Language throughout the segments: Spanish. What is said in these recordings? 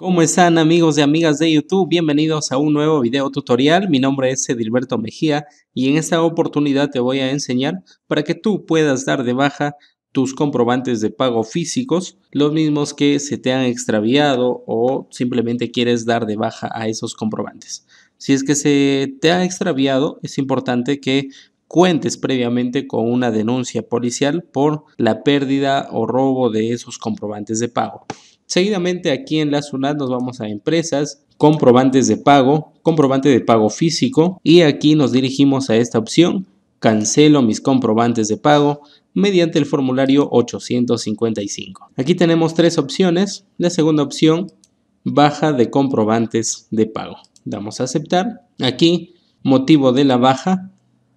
¿Cómo están amigos y amigas de YouTube? Bienvenidos a un nuevo video tutorial. Mi nombre es Edilberto Mejía y en esta oportunidad te voy a enseñar para que tú puedas dar de baja tus comprobantes de pago físicos, los mismos que se te han extraviado o simplemente quieres dar de baja a esos comprobantes. Si es que se te ha extraviado, es importante que cuentes previamente con una denuncia policial por la pérdida o robo de esos comprobantes de pago. Seguidamente aquí en la SUNAT nos vamos a empresas, comprobantes de pago, comprobante de pago físico y aquí nos dirigimos a esta opción, cancelo mis comprobantes de pago mediante el formulario 855. Aquí tenemos tres opciones. La segunda opción, baja de comprobantes de pago. Damos a aceptar. Aquí, motivo de la baja,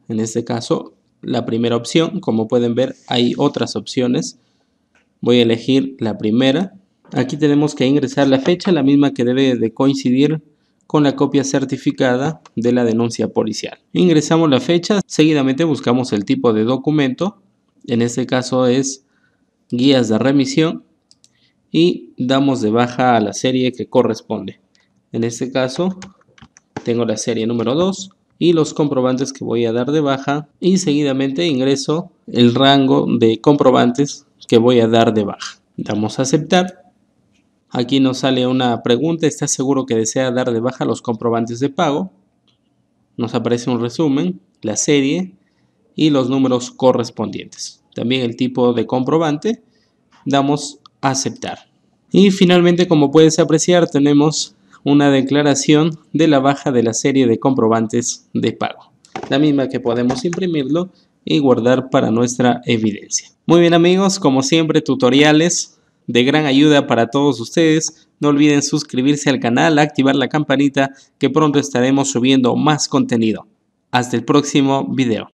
en este caso, la primera opción. Como pueden ver, hay otras opciones. Voy a elegir la primera Aquí tenemos que ingresar la fecha, la misma que debe de coincidir con la copia certificada de la denuncia policial. Ingresamos la fecha, seguidamente buscamos el tipo de documento, en este caso es guías de remisión y damos de baja a la serie que corresponde. En este caso tengo la serie número 2 y los comprobantes que voy a dar de baja y seguidamente ingreso el rango de comprobantes que voy a dar de baja. Damos a aceptar Aquí nos sale una pregunta, ¿está seguro que desea dar de baja los comprobantes de pago? Nos aparece un resumen, la serie y los números correspondientes. También el tipo de comprobante, damos a aceptar. Y finalmente, como puedes apreciar, tenemos una declaración de la baja de la serie de comprobantes de pago. La misma que podemos imprimirlo y guardar para nuestra evidencia. Muy bien amigos, como siempre tutoriales de gran ayuda para todos ustedes. No olviden suscribirse al canal, activar la campanita que pronto estaremos subiendo más contenido. Hasta el próximo video.